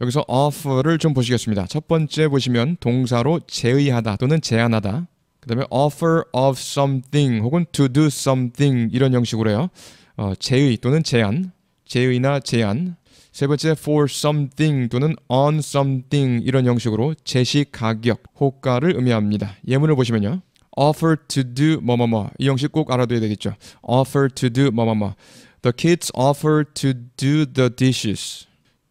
여기서 offer를 좀 보시겠습니다. 첫 번째 보시면 동사로 제의하다 또는 제안하다. 그 다음에 offer of something 혹은 to do something 이런 형식으로요. 어, 제의 또는 제안, 제의나 제안. 세 번째 for something 또는 on something 이런 형식으로 제시 가격, 호가를 의미합니다. 예문을 보시면요. offer to do 뭐뭐뭐 이 형식 꼭 알아둬야 되겠죠. offer to do 뭐뭐뭐 The kids offer to do the dishes.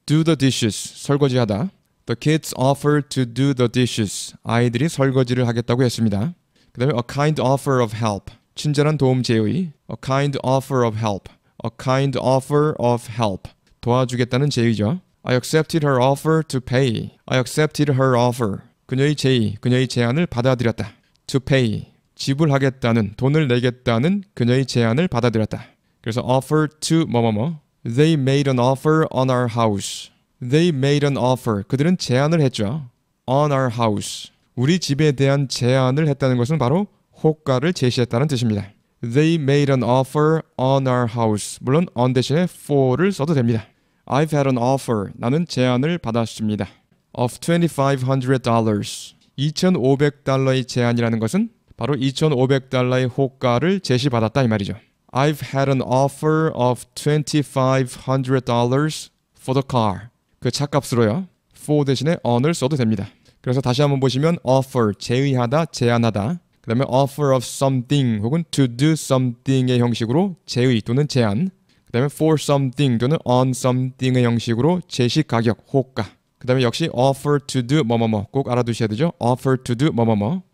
do the dishes 설거지하다. The kids offered to do the dishes. 아이들이 설거지를 하겠다고 했습니다. 그다음에 a kind offer of help. 친절한 도움 제의. a kind offer of help. a kind offer of help. 도와주겠다는 제의죠. I accepted her offer to pay. I accepted her offer. 그녀의 제의, 그녀의 제안을 받아들였다. to pay. 지불하겠다는 돈을 내겠다는 그녀의 제안을 받아들였다. 그래서 offer to 뭐뭐뭐 They made an offer on our house. They made an offer. 그들은 제안을 했죠. On our house. 우리 집에 대한 제안을 했다는 것은 바로 호가를 제시했다는 뜻입니다. They made an offer on our house. 물론 on 대신에 for를 써도 됩니다. I've had an offer. 나는 제안을 받았습니다. Of $2,500. 2,500달러의 제안이라는 것은 바로 2,500달러의 호가를 제시받았다 이 말이죠. I've had an offer of $2,500 for the car. 그 차값으로요. for 대신에 on을 써도 됩니다. 그래서 다시 한번 보시면 offer, 제의하다, 제안하다. 그 다음에 offer of something 혹은 to do something의 형식으로 제의 또는 제안. 그 다음에 for something 또는 on something의 형식으로 제시 가격, 호가. 그 다음에 역시 offer to do 뭐 뭐 뭐 꼭 알아두셔야 되죠. offer to do 뭐뭐뭐